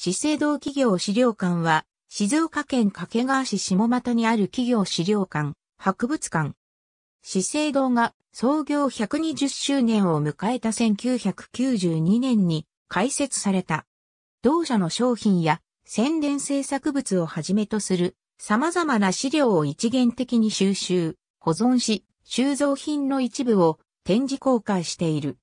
資生堂企業資料館は、静岡県掛川市下又にある企業資料館、博物館。資生堂が創業120周年を迎えた1992年に開設された。同社の商品や宣伝制作物をはじめとする様々な資料を一元的に収集、保存し、収蔵品の一部を展示公開している。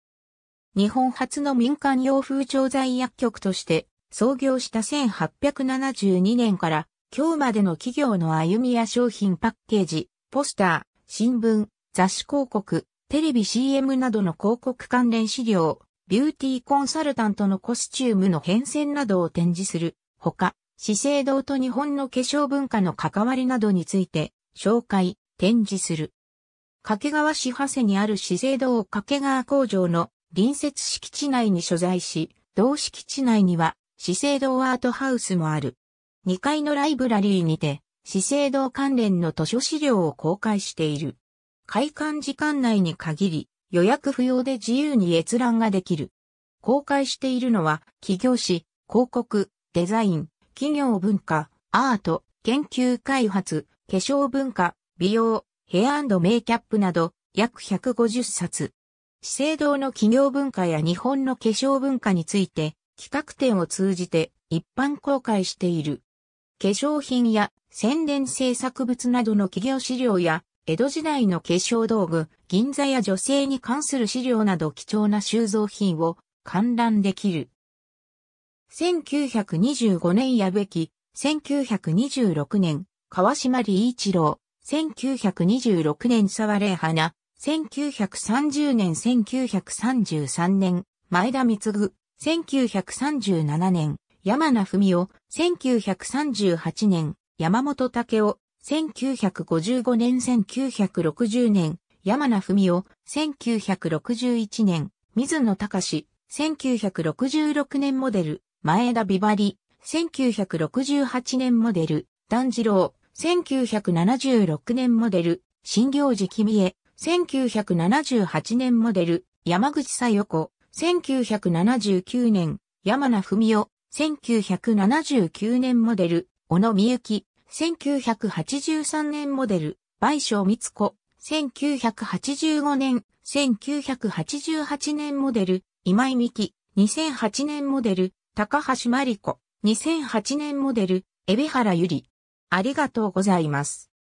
日本初の民間洋風調剤薬局として創業した1872年から今日までの企業の歩みや商品パッケージ、ポスター、新聞、雑誌広告、テレビ CM などの広告関連資料、ビューティーコンサルタントのコスチュームの変遷などを展示するほか、資生堂と日本の化粧文化の関わりなどについて紹介、展示する。掛川市長谷にある資生堂掛川工場の隣接敷地内に所在し、同敷地内には資生堂アートハウスもある。2階のライブラリーにて、資生堂関連の図書資料を公開している。開館時間内に限り、予約不要で自由に閲覧ができる。公開しているのは、企業誌、広告、デザイン、企業文化、アート、研究開発、化粧文化、美容、ヘアメイキャップなど、約150冊。資生堂の企業文化や日本の化粧文化について、企画展を通じて一般公開している。化粧品や宣伝制作物などの企業資料や、江戸時代の化粧道具、銀座や女性に関する資料など貴重な収蔵品を観覧できる。1925年矢部記、1926年、川島理一郎、1926年沢礼花、1930年1933年、前田光1937年、山名文夫、1938年、山本武夫、1955年1960年、山名文夫、1961年、水野隆、1966年モデル、前田美バ1968年モデル、段次郎、1976年モデル、新行寺君江、1978年モデル、山口さよ子、1979年、山名文夫、1979年モデル、小野美幸、1983年モデル、倍賞光子、1985年、1988年モデル、今井美希、2008年モデル、高橋真理子、2008年モデル、海老原ゆり。ありがとうございます。